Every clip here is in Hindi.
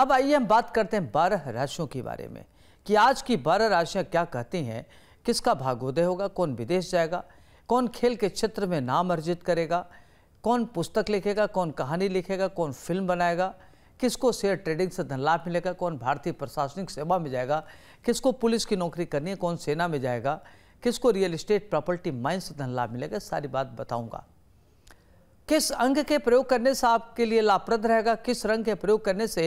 अब आइए हम बात करते हैं बारह राशियों के बारे में कि आज की बारह राशियाँ क्या कहती हैं किसका भागोदय होगा कौन विदेश जाएगा कौन खेल के क्षेत्र में नाम अर्जित करेगा कौन पुस्तक लिखेगा कौन कहानी लिखेगा कौन फिल्म बनाएगा किसको शेयर ट्रेडिंग से धन लाभ मिलेगा कौन भारतीय प्रशासनिक सेवा में जाएगा किसको पुलिस की नौकरी करनी है कौन सेना में जाएगा किसको रियल इस्टेट प्रॉपर्टी माइंड से धन लाभ मिलेगा सारी बात बताऊंगा किस अंग के प्रयोग करने से आपके लिए लाभप्रद रहेगा किस रंग के प्रयोग करने से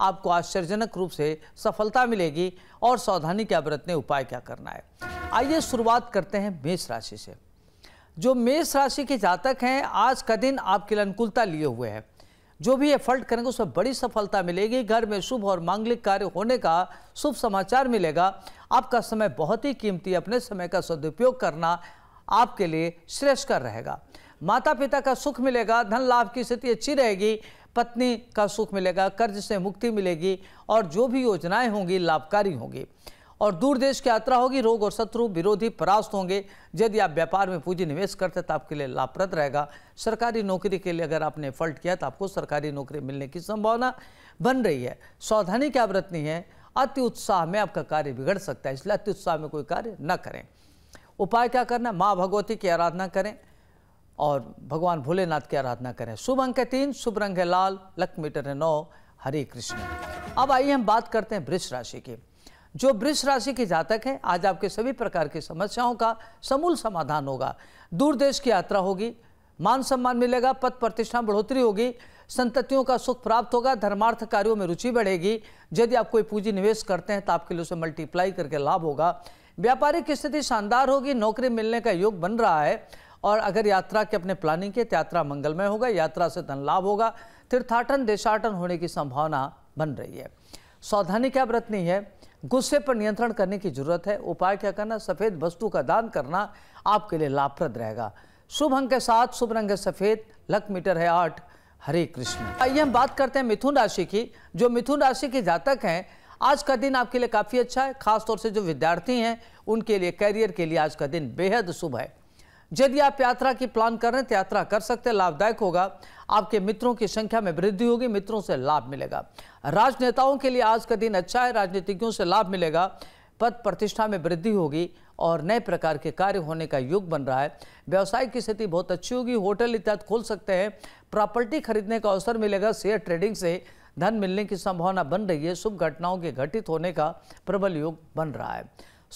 आपको आश्चर्यजनक रूप से सफलता मिलेगी और सावधानी क्या बरतने उपाय क्या करना है आइए शुरुआत करते हैं मेष राशि से जो मेष राशि के जातक हैं आज का दिन आपके लिए अनुकूलता लिए हुए हैं जो भी एफर्ट करेंगे उसमें बड़ी सफलता मिलेगी घर में शुभ और मांगलिक कार्य होने का शुभ समाचार मिलेगा आपका समय बहुत ही कीमती अपने समय का सदुपयोग करना आपके लिए श्रेष्ठकर रहेगा माता पिता का सुख मिलेगा धन लाभ की स्थिति अच्छी रहेगी पत्नी का सुख मिलेगा कर्ज से मुक्ति मिलेगी और जो भी योजनाएं होंगी लाभकारी होंगी और दूर देश की यात्रा होगी रोग और शत्रु विरोधी परास्त होंगे यदि आप व्यापार में पूंजी निवेश करते तो आपके लिए लाभप्रद रहेगा सरकारी नौकरी के लिए अगर आपने फल्ट किया तो आपको सरकारी नौकरी मिलने की संभावना बन रही है सावधानी क्या बरतनी है अति उत्साह में आपका कार्य बिगड़ सकता है इसलिए अति उत्साह में कोई कार्य न करें उपाय क्या करना माँ भगवती की आराधना करें और भगवान भोलेनाथ की आराधना करें शुभ अंक है तीन शुभ रंग है लाल लक मीटर है नौ हरे कृष्ण अब आइए हम बात करते हैं वृक्ष राशि की जो वृक्ष राशि के जातक हैं आज आपके सभी प्रकार की समस्याओं का समूल समाधान होगा दूर देश की यात्रा होगी मान सम्मान मिलेगा पद प्रतिष्ठा बढ़ोतरी होगी संततियों का सुख प्राप्त होगा धर्मार्थ कार्यों में रुचि बढ़ेगी यदि आप कोई पूंजी निवेश करते हैं तो आपके लिए उसे मल्टीप्लाई करके लाभ होगा व्यापारिक स्थिति शानदार होगी नौकरी मिलने का योग बन रहा है और अगर यात्रा के अपने प्लानिंग के तो यात्रा मंगलमय होगा यात्रा से धन लाभ होगा तीर्थाटन देशाटन होने की संभावना बन रही है सावधानी क्या बरतनी है गुस्से पर नियंत्रण करने की जरूरत है उपाय क्या करना सफ़ेद वस्तु का दान करना आपके लिए लाभप्रद रहेगा शुभ अंक के साथ शुभ रंग सफ़ेद लक मीटर है आठ हरे कृष्ण आइए हम बात करते हैं मिथुन राशि की जो मिथुन राशि के जातक हैं आज का दिन आपके लिए काफ़ी अच्छा है खासतौर से जो विद्यार्थी हैं उनके लिए करियर के लिए आज का दिन बेहद शुभ है यदि आप यात्रा की प्लान कर रहे हैं तो यात्रा कर सकते हैं लाभदायक होगा आपके मित्रों की संख्या में वृद्धि होगी मित्रों से लाभ मिलेगा राजनेताओं के लिए आज का दिन अच्छा है राजनीतिज्ञों से लाभ मिलेगा पद प्रतिष्ठा में वृद्धि होगी और नए प्रकार के कार्य होने का योग बन रहा है व्यवसाय की स्थिति बहुत अच्छी होगी होटल इत्यादि खोल सकते हैं प्रॉपर्टी खरीदने का अवसर मिलेगा शेयर ट्रेडिंग से धन मिलने की संभावना बन रही है शुभ घटनाओं के घटित होने का प्रबल योग बन रहा है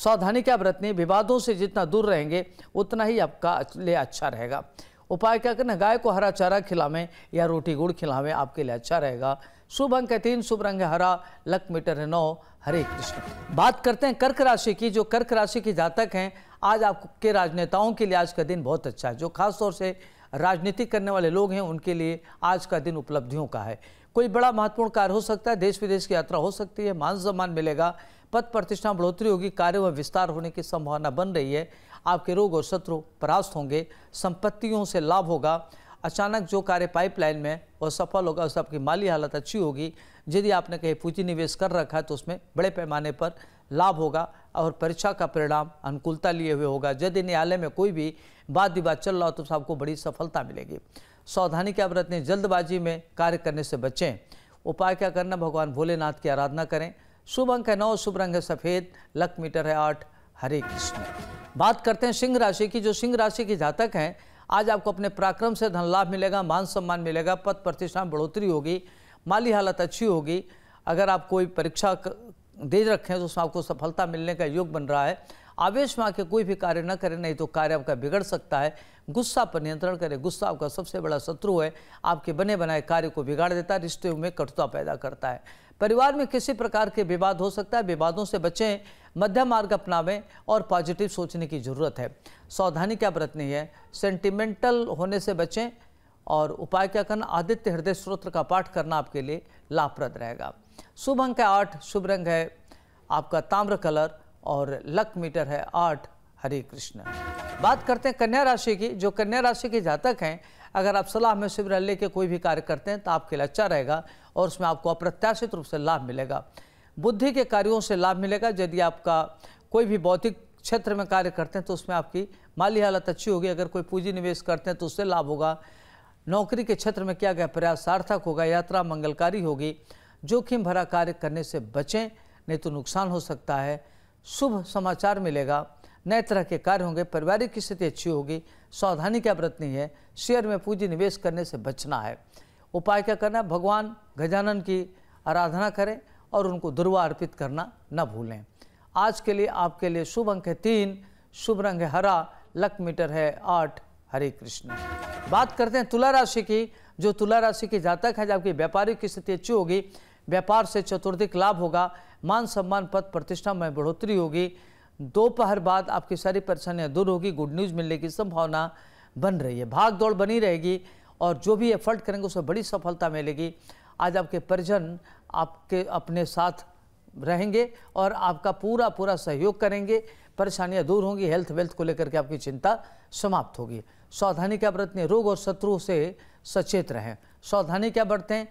सावधानी क्या बरतनी विवादों से जितना दूर रहेंगे उतना ही आपका लिए अच्छा रहेगा उपाय क्या करना गाय को हरा चारा खिलावें या रोटी गुड़ खिलावें आपके लिए अच्छा रहेगा शुभ अंक है तीन शुभ रंग है हरा लक मीटर है नौ हरे कृष्ण बात करते हैं कर्क राशि की जो कर्क राशि के जातक हैं आज आपके राजनेताओं के लिए आज का दिन बहुत अच्छा है जो खासतौर से राजनीति करने वाले लोग हैं उनके लिए आज का दिन उपलब्धियों का है कोई बड़ा महत्वपूर्ण कार्य हो सकता है देश विदेश की यात्रा हो सकती है मान सम्मान मिलेगा पद प्रतिष्ठा बढ़ोतरी होगी कार्यों में विस्तार होने की संभावना बन रही है आपके रोग और शत्रु परास्त होंगे संपत्तियों से लाभ होगा अचानक जो कार्य पाइपलाइन में और सफल होगा उससे आपकी माली हालत अच्छी होगी यदि आपने कहीं पूंजी निवेश कर रखा है तो उसमें बड़े पैमाने पर लाभ होगा और परीक्षा का परिणाम अनुकूलता लिए हुए होगा यदि न्यायालय में कोई भी वाद विवाद चल रहा हो तो आपको बड़ी सफलता मिलेगी सावधानी क्या बरतें जल्दबाजी में कार्य करने से बचें उपाय क्या करना भगवान भोलेनाथ की आराधना करें शुभ अंक है नौ शुभ रंग है सफ़ेद लक मीटर है आठ हरे कृष्ण बात करते हैं सिंह राशि की जो सिंह राशि के जातक हैं आज आपको अपने पराक्रम से धन लाभ मिलेगा मान सम्मान मिलेगा पद प्रतिष्ठा बढ़ोतरी होगी माली हालत अच्छी होगी अगर आप कोई परीक्षा दे रखें तो उसमें आपको सफलता मिलने का योग बन रहा है आवेश में आके कोई भी कार्य न करें नहीं तो कार्य आपका बिगड़ सकता है गुस्सा पर नियंत्रण करें गुस्सा आपका सबसे बड़ा शत्रु है आपके बने बनाए कार्य को बिगाड़ देता है रिश्ते में कटुता पैदा करता है परिवार में किसी प्रकार के विवाद हो सकता है विवादों से बचें मध्यम मार्ग अपनावें और पॉजिटिव सोचने की ज़रूरत है सावधानी क्या बरतनी है सेंटिमेंटल होने से बचें और उपाय क्या करना आदित्य हृदय स्रोत्र का पाठ करना आपके लिए लाभप्रद रहेगा शुभ अंक है आठ शुभ रंग है आपका ताम्र कलर और लक मीटर है आठ हरे कृष्ण बात करते हैं कन्या राशि की जो कन्या राशि के जातक हैं अगर आप सलाह में शिविर के कोई भी कार्य करते हैं तो आपके लिए अच्छा रहेगा और उसमें आपको अप्रत्याशित रूप से लाभ मिलेगा बुद्धि के कार्यों से लाभ मिलेगा यदि आपका कोई भी बौद्धिक क्षेत्र में कार्य करते हैं तो उसमें आपकी माली हालत अच्छी होगी अगर कोई पूंजी निवेश करते हैं तो उससे लाभ होगा नौकरी के क्षेत्र में किया गया प्रयास सार्थक होगा यात्रा मंगलकारी होगी जोखिम भरा कार्य करने से बचें नहीं तो नुकसान हो सकता है शुभ समाचार मिलेगा नए तरह के कार्य होंगे पारिवारिक स्थिति अच्छी होगी सावधानी क्या बरतनी है शेयर में पूंजी निवेश करने से बचना है उपाय क्या करना है भगवान गजानन की आराधना करें और उनको दुर्वा अर्पित करना न भूलें आज के लिए आपके लिए शुभ अंक है तीन शुभ रंग है हरा लक मीटर है आठ हरे कृष्ण बात करते हैं तुला राशि की जो तुला राशि के जातक है जबकि व्यापारिक की स्थिति अच्छी होगी व्यापार से चतुर्थिक लाभ होगा मान सम्मान पद प्रतिष्ठा में बढ़ोतरी होगी दोपहर बाद आपकी सारी परेशानियां दूर होगी गुड न्यूज़ मिलने की संभावना बन रही है भाग दौड़ बनी रहेगी और जो भी एफर्ट करेंगे उसमें बड़ी सफलता मिलेगी आज आपके परिजन आपके अपने साथ रहेंगे और आपका पूरा पूरा सहयोग करेंगे परेशानियां दूर होंगी हेल्थ वेल्थ को लेकर के आपकी चिंता समाप्त होगी सावधानी क्या बरतने रोग और शत्रु से सचेत रहें सावधानी क्या बरतें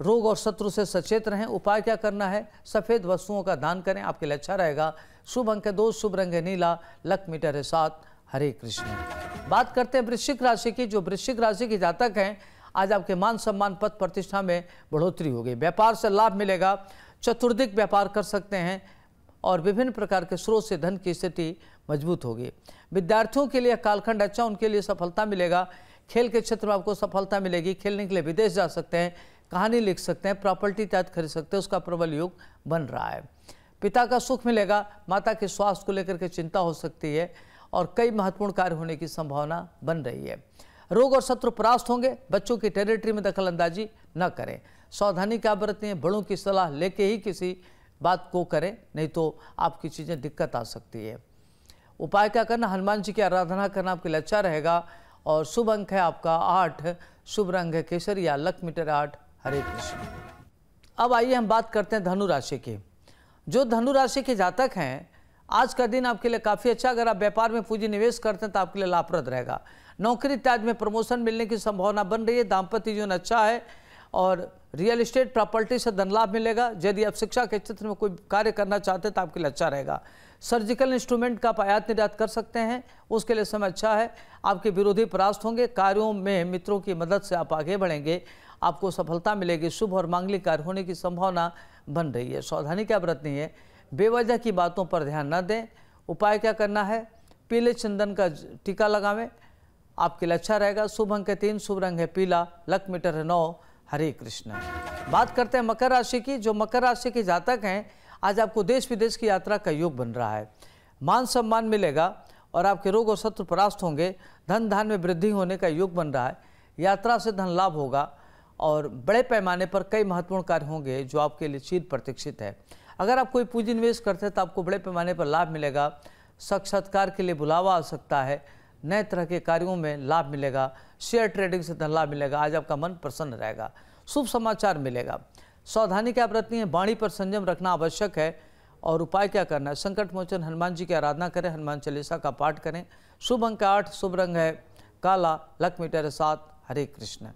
रोग और शत्रु से सचेत रहें उपाय क्या करना है सफ़ेद वस्तुओं का दान करें आपके लिए अच्छा रहेगा शुभ अंक दो शुभ रंग नीला लक मीटर है सात हरे कृष्ण बात करते हैं वृश्चिक राशि की जो वृश्चिक राशि के जातक हैं आज आपके मान सम्मान पद प्रतिष्ठा में बढ़ोतरी होगी व्यापार से लाभ मिलेगा चतुर्दिक व्यापार कर सकते हैं और विभिन्न प्रकार के स्रोत से धन की स्थिति मजबूत होगी विद्यार्थियों के लिए कालखंड अच्छा उनके लिए सफलता मिलेगा खेल के क्षेत्र में आपको सफलता मिलेगी खेलने के लिए विदेश जा सकते हैं कहानी लिख सकते हैं प्रॉपर्टी इत्यादि खरीद सकते हैं उसका प्रबल योग बन रहा है पिता का सुख मिलेगा माता के स्वास्थ्य को लेकर के चिंता हो सकती है और कई महत्वपूर्ण कार्य होने की संभावना बन रही है रोग और शत्रु परास्त होंगे बच्चों की टेरिटरी में अंदाजी न करें सावधानी क्या बरतें बड़ों की सलाह लेके ही किसी बात को करें नहीं तो आपकी चीज़ें दिक्कत आ सकती है उपाय क्या करना हनुमान जी की आराधना करना आपके लिए अच्छा रहेगा और शुभ अंक है आपका आठ शुभ रंग है केसर या लक मीटर आठ हरे कृष्ण अब आइए हम बात करते हैं धनु राशि की जो धनु राशि के जातक हैं आज का दिन आपके लिए काफ़ी अच्छा अगर आप व्यापार में पूंजी निवेश करते हैं तो आपके लिए लाभप्रद रहेगा नौकरी इत्यादि में प्रमोशन मिलने की संभावना बन रही है दाम्पत्य जीवन अच्छा है और रियल इस्टेट प्रॉपर्टी से धन लाभ मिलेगा यदि आप शिक्षा के क्षेत्र में कोई कार्य करना चाहते हैं तो आपके लिए अच्छा रहेगा सर्जिकल इंस्ट्रूमेंट का आप आयात निर्यात कर सकते हैं उसके लिए समय अच्छा है आपके विरोधी परास्त होंगे कार्यों में मित्रों की मदद से आप आगे बढ़ेंगे आपको सफलता मिलेगी शुभ और मांगलिक कार्य होने की संभावना बन रही है सावधानी क्या बरतनी है बेवजह की बातों पर ध्यान न दें उपाय क्या करना है पीले चंदन का टीका लगावें आपके लिए अच्छा रहेगा शुभ अंक है तीन शुभ रंग है पीला लक मीटर है नौ हरे कृष्ण बात करते हैं मकर राशि की जो मकर राशि के जातक हैं आज आपको देश विदेश की यात्रा का योग बन रहा है मान सम्मान मिलेगा और आपके रोग और शत्रु परास्त होंगे धन धान में वृद्धि होने का योग बन रहा है यात्रा से धन लाभ होगा और बड़े पैमाने पर कई महत्वपूर्ण कार्य होंगे जो आपके लिए चीर प्रतीक्षित है अगर आप कोई पूंजी निवेश करते हैं तो आपको बड़े पैमाने पर लाभ मिलेगा साक्षात्कार के लिए बुलावा आ सकता है नए तरह के कार्यों में लाभ मिलेगा शेयर ट्रेडिंग से धन लाभ मिलेगा आज आपका मन प्रसन्न रहेगा शुभ समाचार मिलेगा सावधानी क्या बरतनी है वाणी पर संयम रखना आवश्यक है और उपाय क्या करना है संकट मोचन हनुमान जी की आराधना करें हनुमान चालीसा का पाठ करें शुभ अंक आठ शुभ रंग है काला लक्ष्मी टेरे सात हरे कृष्ण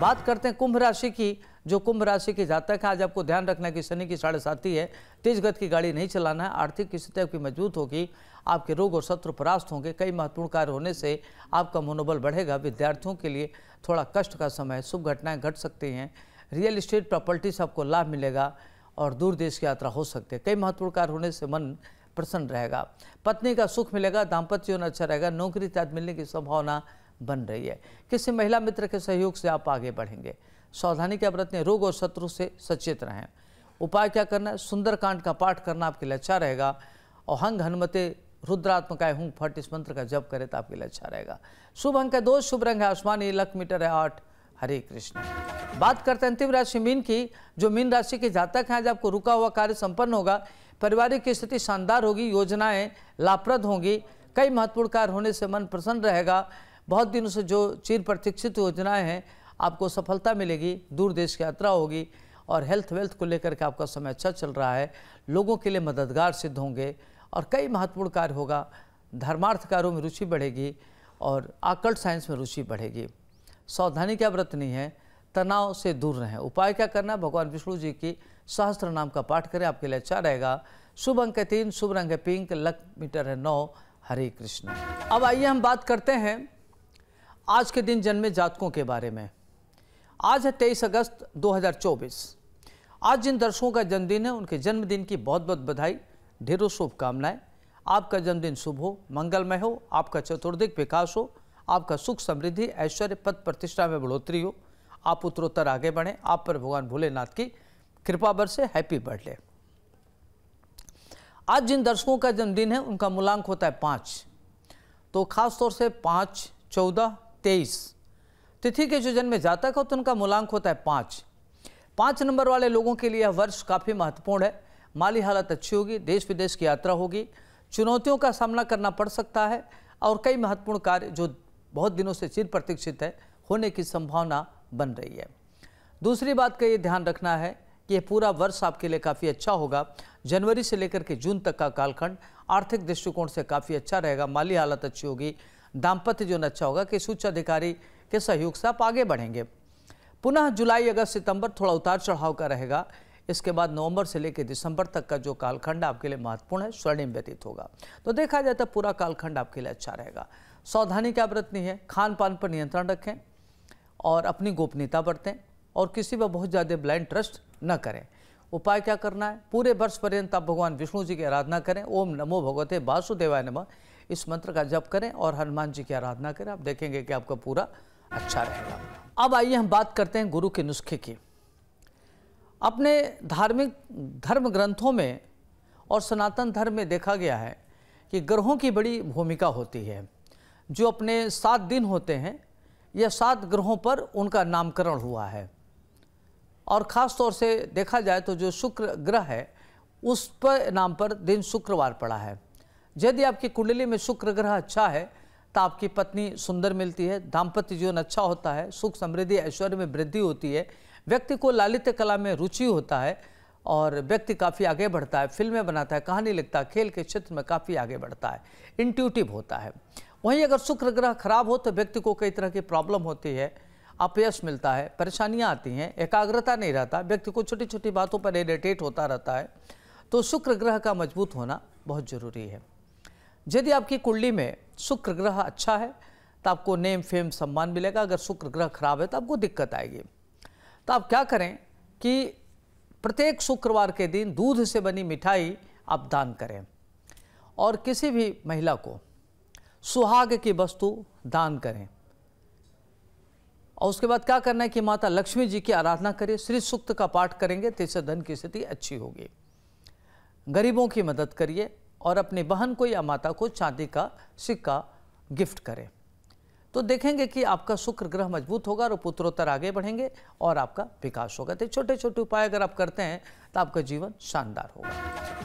बात करते हैं कुंभ राशि की जो कुंभ राशि के जातक है आज आपको ध्यान रखना कि शनि की साढ़े साथी है तेज गति की गाड़ी नहीं चलाना है आर्थिक स्थिति आपकी मजबूत होगी आपके रोग और शत्रु परास्त होंगे कई महत्वपूर्ण कार्य होने से आपका मनोबल बढ़ेगा विद्यार्थियों के लिए थोड़ा कष्ट का समय शुभ घटनाएं घट सकती हैं रियल इस्टेट प्रॉपर्टी से आपको लाभ मिलेगा और दूर देश की यात्रा हो सकती है कई महत्वपूर्ण कार्य होने से मन प्रसन्न रहेगा पत्नी का सुख मिलेगा दाम्पत्य जीवन अच्छा रहेगा नौकरी इत्यादि मिलने की संभावना बन रही है किसी महिला मित्र के सहयोग से आप आगे बढ़ेंगे सावधानी के बरतने रोग और शत्रु से सचेत रहें उपाय क्या करना है सुंदरकांड का पाठ करना आपके लिए अच्छा रहेगा और हंग हनुमते रुद्रात्मकाय हूँ फट इस मंत्र का जप करें तो आपके लिए अच्छा रहेगा शुभ अंक है दो शुभ रंग है आसमानी लक मीटर है आठ हरे कृष्ण बात करते हैं अंतिम राशि मीन की जो मीन राशि के जातक हैं आज आपको रुका हुआ कार्य संपन्न होगा पारिवारिक स्थिति शानदार होगी योजनाएं लाभप्रद होंगी कई महत्वपूर्ण कार्य होने से मन प्रसन्न रहेगा बहुत दिनों से जो चिर प्रतीक्षित योजनाएँ हैं आपको सफलता मिलेगी दूर देश की यात्रा होगी और हेल्थ वेल्थ को लेकर के आपका समय अच्छा चल रहा है लोगों के लिए मददगार सिद्ध होंगे और कई महत्वपूर्ण कार्य होगा धर्मार्थ कार्यों में रुचि बढ़ेगी और आकल साइंस में रुचि बढ़ेगी सावधानी क्या नहीं है तनाव से दूर रहें उपाय क्या करना है भगवान विष्णु जी की सहस्त्र नाम का पाठ करें आपके लिए अच्छा रहेगा शुभ अंक है तीन शुभ रंग है पिंक लक मीटर है नौ हरे कृष्ण अब आइए हम बात करते हैं आज के दिन जन्मे जातकों के बारे में आज है तेईस अगस्त 2024 आज जिन दर्शकों का जन्मदिन है उनके जन्मदिन की बहुत बहुत बधाई ढेरों शुभकामनाएं आपका जन्मदिन शुभ हो मंगलमय हो आपका चतुर्दिक विकास हो आपका सुख समृद्धि ऐश्वर्य पद प्रतिष्ठा में बढ़ोतरी हो आप उत्तरोत्तर आगे बढ़ें आप पर भगवान भोलेनाथ की कृपा बर से हैप्पी बर्थडे आज जिन दर्शकों का जन्मदिन है उनका मूलांक होता है पाँच तो खासतौर से पाँच चौदह तेईस तिथि के जो जन्म जातक हो तो उनका मूलांक होता है पाँच पाँच नंबर वाले लोगों के लिए यह वर्ष काफ़ी महत्वपूर्ण है माली हालत अच्छी होगी देश विदेश की यात्रा होगी चुनौतियों का सामना करना पड़ सकता है और कई महत्वपूर्ण कार्य जो बहुत दिनों से चिर प्रतीक्षित है होने की संभावना बन रही है दूसरी बात का ये ध्यान रखना है कि यह पूरा वर्ष आपके लिए काफ़ी अच्छा होगा जनवरी से लेकर के जून तक का कालखंड आर्थिक दृष्टिकोण से काफ़ी अच्छा रहेगा माली हालत अच्छी होगी दाम्पत्य जीवन अच्छा होगा किस उच्च अधिकारी के सहयोग से आप आगे बढ़ेंगे पुनः जुलाई अगस्त सितंबर थोड़ा उतार चढ़ाव का रहेगा इसके बाद नवंबर से लेकर दिसंबर तक का जो कालखंड आपके लिए महत्वपूर्ण है स्वर्णिम व्यतीत होगा तो देखा जाए तो पूरा कालखंड आपके लिए अच्छा रहेगा सावधानी क्या बरतनी है खान पान पर नियंत्रण रखें और अपनी गोपनीयता बरतें और किसी पर बहुत ज़्यादा ब्लाइंड ट्रस्ट न करें उपाय क्या करना है पूरे वर्ष पर्यंत आप भगवान विष्णु जी की आराधना करें ओम नमो भगवते वासुदेवाय नमः इस मंत्र का जप करें और हनुमान जी की आराधना करें आप देखेंगे कि आपका पूरा अच्छा रहेगा अब आइए हम बात करते हैं गुरु के नुस्खे की अपने धार्मिक धर्म ग्रंथों में और सनातन धर्म में देखा गया है कि ग्रहों की बड़ी भूमिका होती है जो अपने सात दिन होते हैं यह सात ग्रहों पर उनका नामकरण हुआ है और ख़ास तौर से देखा जाए तो जो शुक्र ग्रह है उस पर नाम पर दिन शुक्रवार पड़ा है यदि आपकी कुंडली में शुक्र ग्रह अच्छा है तो आपकी पत्नी सुंदर मिलती है दाम्पत्य जीवन अच्छा होता है सुख समृद्धि ऐश्वर्य में वृद्धि होती है व्यक्ति को लालित्य कला में रुचि होता है और व्यक्ति काफ़ी आगे बढ़ता है फिल्में बनाता है कहानी लिखता है खेल के क्षेत्र में काफ़ी आगे बढ़ता है इंट्यूटिव होता है वहीं अगर शुक्र ग्रह खराब हो तो व्यक्ति को कई तरह की प्रॉब्लम होती है अपयश मिलता है परेशानियाँ आती हैं एकाग्रता नहीं रहता व्यक्ति को छोटी छोटी बातों पर इरिटेट होता रहता है तो शुक्र ग्रह का मजबूत होना बहुत ज़रूरी है यदि आपकी कुंडली में शुक्र ग्रह अच्छा है तो आपको नेम फेम सम्मान मिलेगा अगर शुक्र ग्रह खराब है तो आपको दिक्कत आएगी तो आप क्या करें कि प्रत्येक शुक्रवार के दिन दूध से बनी मिठाई आप दान करें और किसी भी महिला को सुहाग की वस्तु दान करें और उसके बाद क्या करना है कि माता लक्ष्मी जी की आराधना करें श्री सूक्त का पाठ करेंगे तो इससे धन की स्थिति अच्छी होगी गरीबों की मदद करिए और अपनी बहन को या माता को चांदी का सिक्का गिफ्ट करें तो देखेंगे कि आपका शुक्र ग्रह मजबूत होगा और पुत्रोत्तर आगे बढ़ेंगे और आपका विकास होगा तो छोटे छोटे उपाय अगर आप करते हैं तो आपका जीवन शानदार होगा